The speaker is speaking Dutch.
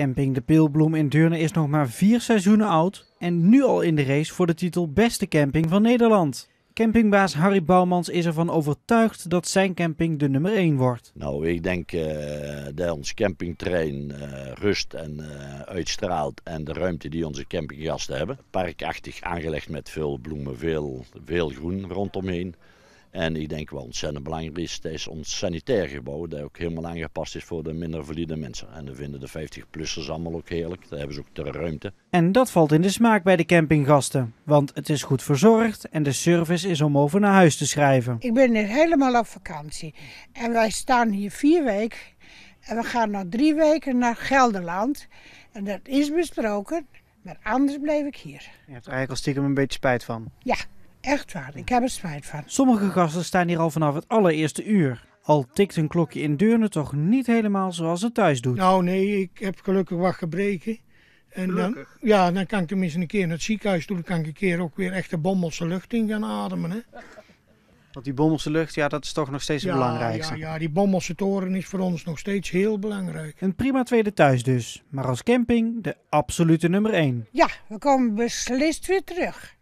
Camping De Peelbloem in Deurne is nog maar vier seizoenen oud en nu al in de race voor de titel Beste Camping van Nederland. Campingbaas Harry Bouwmans is ervan overtuigd dat zijn camping de nummer 1 wordt. Nou, ik denk eh, dat ons campingterrein eh, rust en eh, uitstraalt en de ruimte die onze campinggasten hebben. Parkachtig aangelegd met veel bloemen, veel, veel groen rondomheen. En ik denk wel ontzettend belangrijk is, dat is ons sanitair gebouw, dat ook helemaal aangepast is voor de minder valide mensen. En dat vinden de 50-plussers allemaal ook heerlijk, daar hebben ze ook de ruimte. En dat valt in de smaak bij de campinggasten, want het is goed verzorgd en de service is om over naar huis te schrijven. Ik ben hier helemaal op vakantie en wij staan hier vier weken en we gaan nog drie weken naar Gelderland. En dat is besproken, maar anders bleef ik hier. Je hebt er eigenlijk al stiekem een beetje spijt van. Ja, Echt waar, ik heb er spijt van. Sommige gasten staan hier al vanaf het allereerste uur. Al tikt een klokje in Deurne toch niet helemaal zoals het thuis doet. Nou nee, ik heb gelukkig wat gebreken. En dan, ja, dan kan ik tenminste een keer naar het ziekenhuis toe. Dan kan ik een keer ook weer echt de bommelse lucht in gaan ademen. Hè. Want die bommelse lucht, ja, dat is toch nog steeds het ja, belangrijkste. Ja, ja, die bommelse toren is voor ons nog steeds heel belangrijk. Een prima tweede thuis dus. Maar als camping de absolute nummer één. Ja, we komen beslist weer terug.